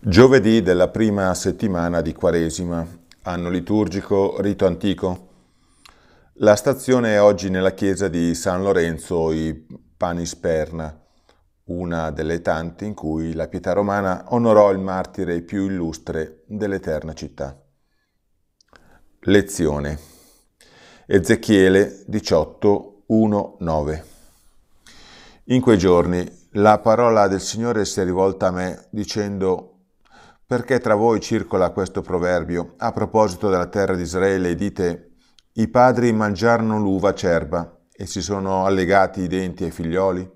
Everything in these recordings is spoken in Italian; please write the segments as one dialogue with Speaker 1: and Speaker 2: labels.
Speaker 1: Giovedì della prima settimana di Quaresima, anno liturgico, rito antico. La stazione è oggi nella chiesa di San Lorenzo i Panisperna, una delle tante in cui la pietà romana onorò il martire più illustre dell'eterna città. Lezione Ezechiele 18, 1, 9 In quei giorni la parola del Signore si è rivolta a me dicendo perché tra voi circola questo proverbio a proposito della terra di Israele e dite i padri mangiarono l'uva acerba e si sono allegati i denti ai figlioli?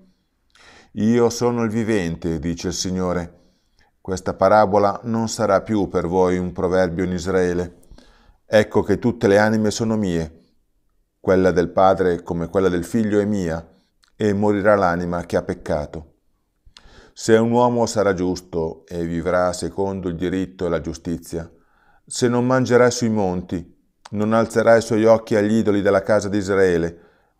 Speaker 1: Io sono il vivente, dice il Signore. Questa parabola non sarà più per voi un proverbio in Israele. Ecco che tutte le anime sono mie. Quella del padre come quella del figlio è mia, e morirà l'anima che ha peccato. Se un uomo sarà giusto e vivrà secondo il diritto e la giustizia, se non mangerà sui monti, non alzerà i suoi occhi agli idoli della casa di Israele,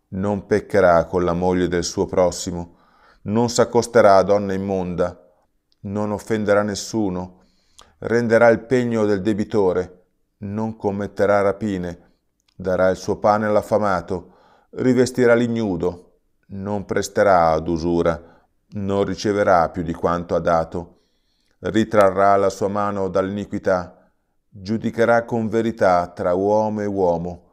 Speaker 1: non peccherà con la moglie del suo prossimo, non s'accosterà a donna immonda, non offenderà nessuno, renderà il pegno del debitore, non commetterà rapine, darà il suo pane all'affamato, rivestirà l'ignudo, non presterà ad usura, non riceverà più di quanto ha dato, ritrarrà la sua mano dall'iniquità, giudicherà con verità tra uomo e uomo,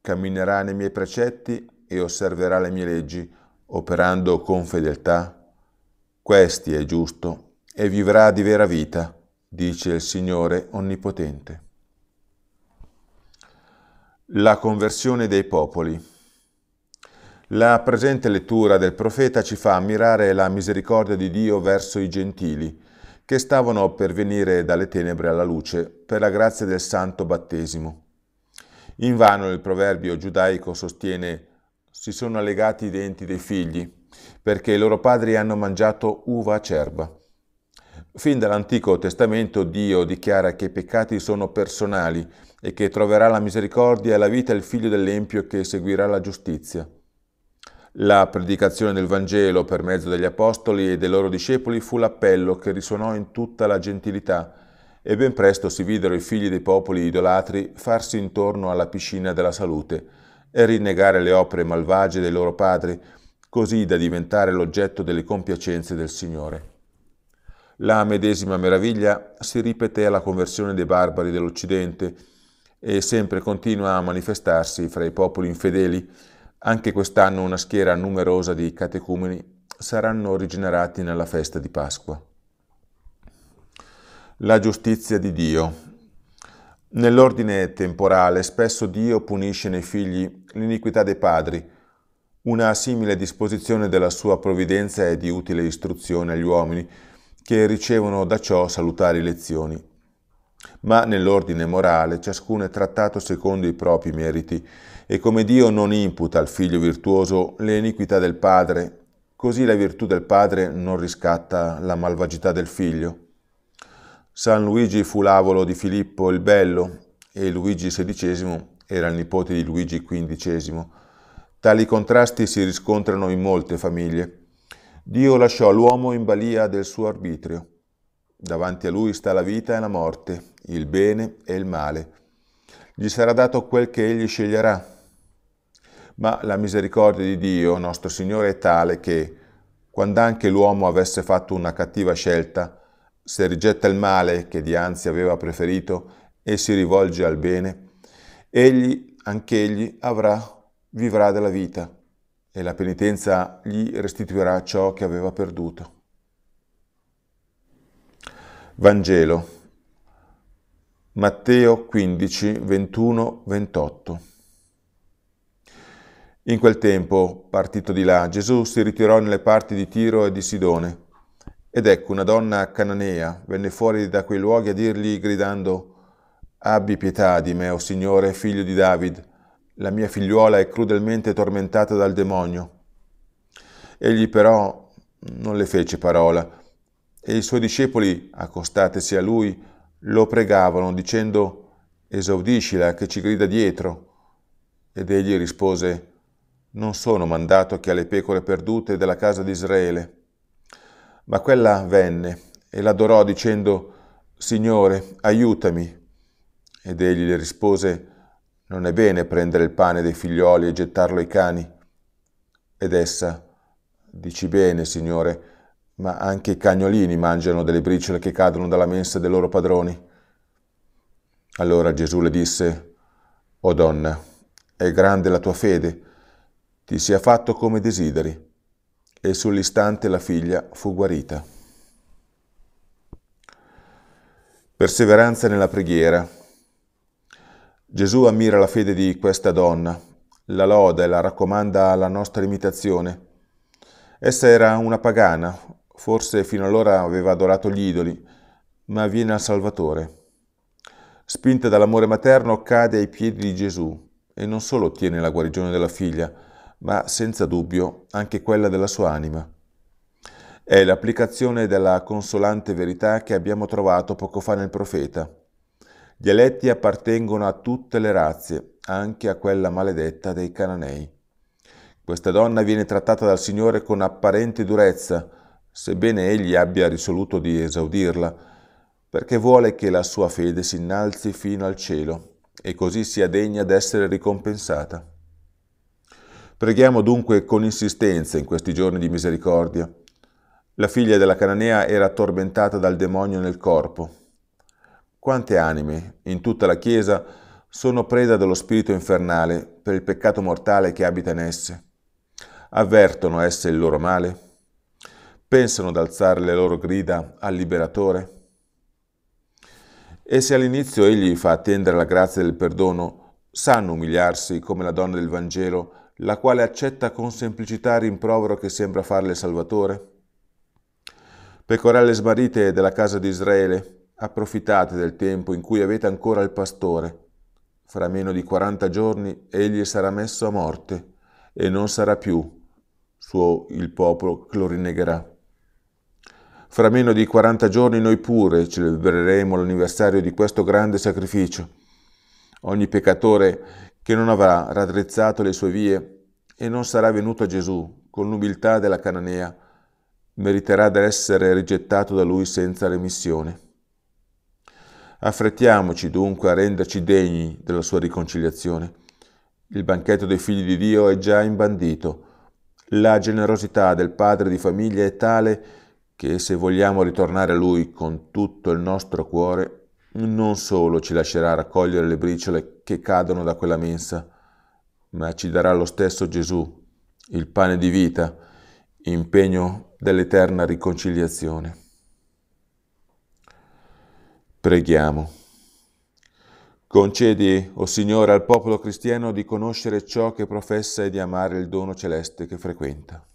Speaker 1: camminerà nei miei precetti e osserverà le mie leggi, operando con fedeltà. Questi è giusto e vivrà di vera vita, dice il Signore Onnipotente. La conversione dei popoli. La presente lettura del profeta ci fa ammirare la misericordia di Dio verso i gentili, che stavano per venire dalle tenebre alla luce, per la grazia del santo battesimo. Invano il proverbio giudaico sostiene si sono allegati i denti dei figli, perché i loro padri hanno mangiato uva acerba. Fin dall'Antico Testamento Dio dichiara che i peccati sono personali e che troverà la misericordia e la vita il figlio dell'Empio che seguirà la giustizia. La predicazione del Vangelo per mezzo degli Apostoli e dei loro discepoli fu l'appello che risuonò in tutta la gentilità e ben presto si videro i figli dei popoli idolatri farsi intorno alla piscina della salute e rinnegare le opere malvagie dei loro padri, così da diventare l'oggetto delle compiacenze del Signore. La medesima meraviglia si ripeté alla conversione dei barbari dell'Occidente e sempre continua a manifestarsi fra i popoli infedeli, anche quest'anno una schiera numerosa di catecumeni saranno rigenerati nella festa di Pasqua. La giustizia di Dio. Nell'ordine temporale spesso Dio punisce nei figli l'iniquità dei padri. Una simile disposizione della sua provvidenza è di utile istruzione agli uomini che ricevono da ciò salutari lezioni ma nell'ordine morale ciascuno è trattato secondo i propri meriti. E come Dio non imputa al figlio virtuoso le iniquità del padre, così la virtù del padre non riscatta la malvagità del figlio. San Luigi fu l'avolo di Filippo il Bello e Luigi XVI era il nipote di Luigi XV. Tali contrasti si riscontrano in molte famiglie. Dio lasciò l'uomo in balia del suo arbitrio Davanti a lui sta la vita e la morte, il bene e il male. Gli sarà dato quel che egli sceglierà. Ma la misericordia di Dio, nostro Signore, è tale che, quando anche l'uomo avesse fatto una cattiva scelta, se rigetta il male che dianzi aveva preferito e si rivolge al bene, egli, anch'egli, avrà, vivrà della vita e la penitenza gli restituirà ciò che aveva perduto. Vangelo. Matteo 15, 21, 28. In quel tempo, partito di là, Gesù si ritirò nelle parti di Tiro e di Sidone. Ed ecco una donna cananea venne fuori da quei luoghi a dirgli gridando Abbi pietà di me, o Signore, figlio di David, la mia figliuola è crudelmente tormentata dal demonio. Egli però non le fece parola, e i suoi discepoli, accostatesi a lui, lo pregavano dicendo esaudiscila che ci grida dietro. Ed egli rispose non sono mandato che alle pecore perdute della casa di Israele. Ma quella venne e l'adorò dicendo Signore, aiutami. Ed egli le rispose non è bene prendere il pane dei figlioli e gettarlo ai cani. Ed essa, dici bene, Signore, ma anche i cagnolini mangiano delle briciole che cadono dalla mensa dei loro padroni. Allora Gesù le disse, O donna, è grande la tua fede, ti sia fatto come desideri. E sull'istante la figlia fu guarita. Perseveranza nella preghiera. Gesù ammira la fede di questa donna, la loda e la raccomanda alla nostra imitazione. Essa era una pagana, Forse fino allora aveva adorato gli idoli, ma viene al Salvatore. Spinta dall'amore materno, cade ai piedi di Gesù e non solo ottiene la guarigione della figlia, ma senza dubbio anche quella della sua anima. È l'applicazione della consolante verità che abbiamo trovato poco fa nel profeta. Gli eletti appartengono a tutte le razze, anche a quella maledetta dei cananei. Questa donna viene trattata dal Signore con apparente durezza, sebbene egli abbia risoluto di esaudirla, perché vuole che la sua fede si innalzi fino al cielo e così sia degna d'essere ricompensata. Preghiamo dunque con insistenza in questi giorni di misericordia. La figlia della Cananea era tormentata dal demonio nel corpo. Quante anime in tutta la Chiesa sono preda dello spirito infernale per il peccato mortale che abita in esse? Avvertono esse il loro male? pensano ad alzare le loro grida al liberatore? E se all'inizio egli fa attendere la grazia del perdono, sanno umiliarsi come la donna del Vangelo, la quale accetta con semplicità il rimprovero che sembra farle Salvatore? Pecorelle smarite della casa di Israele, approfittate del tempo in cui avete ancora il pastore. Fra meno di 40 giorni egli sarà messo a morte e non sarà più suo il popolo che lo rinnegherà. Fra meno di 40 giorni noi pure celebreremo l'anniversario di questo grande sacrificio. Ogni peccatore che non avrà raddrizzato le sue vie e non sarà venuto a Gesù con l'umiltà della Cananea, meriterà d'essere rigettato da lui senza remissione. Affrettiamoci dunque a renderci degni della sua riconciliazione. Il banchetto dei figli di Dio è già imbandito. La generosità del padre di famiglia è tale che che se vogliamo ritornare a Lui con tutto il nostro cuore, non solo ci lascerà raccogliere le briciole che cadono da quella mensa, ma ci darà lo stesso Gesù, il pane di vita, impegno dell'eterna riconciliazione. Preghiamo. Concedi, o oh Signore, al popolo cristiano di conoscere ciò che professa e di amare il dono celeste che frequenta.